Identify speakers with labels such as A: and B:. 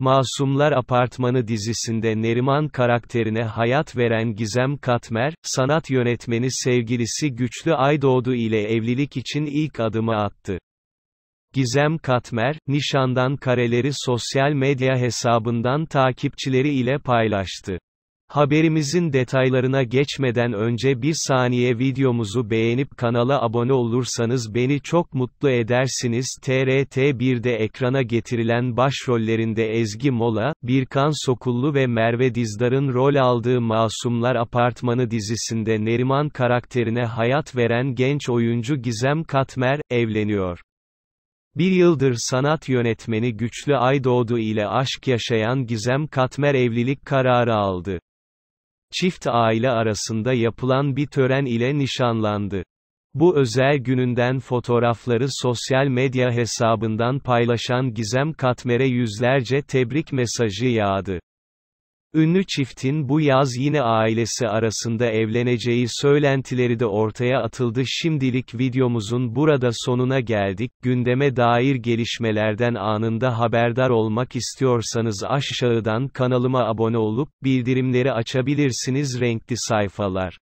A: Masumlar Apartmanı dizisinde Neriman karakterine hayat veren Gizem Katmer, sanat yönetmeni sevgilisi Güçlü Aydoğdu ile evlilik için ilk adımı attı. Gizem Katmer, nişandan kareleri sosyal medya hesabından takipçileri ile paylaştı. Haberimizin detaylarına geçmeden önce bir saniye videomuzu beğenip kanala abone olursanız beni çok mutlu edersiniz. TRT1'de ekrana getirilen başrollerinde Ezgi Mola, Birkan Sokullu ve Merve Dizdar'ın rol aldığı Masumlar Apartmanı dizisinde Neriman karakterine hayat veren genç oyuncu Gizem Katmer, evleniyor. Bir yıldır sanat yönetmeni Güçlü Aydoğdu ile aşk yaşayan Gizem Katmer evlilik kararı aldı çift aile arasında yapılan bir tören ile nişanlandı. Bu özel gününden fotoğrafları sosyal medya hesabından paylaşan Gizem Katmer'e yüzlerce tebrik mesajı yağdı. Ünlü çiftin bu yaz yine ailesi arasında evleneceği söylentileri de ortaya atıldı. Şimdilik videomuzun burada sonuna geldik. Gündeme dair gelişmelerden anında haberdar olmak istiyorsanız aşağıdan kanalıma abone olup bildirimleri açabilirsiniz. Renkli sayfalar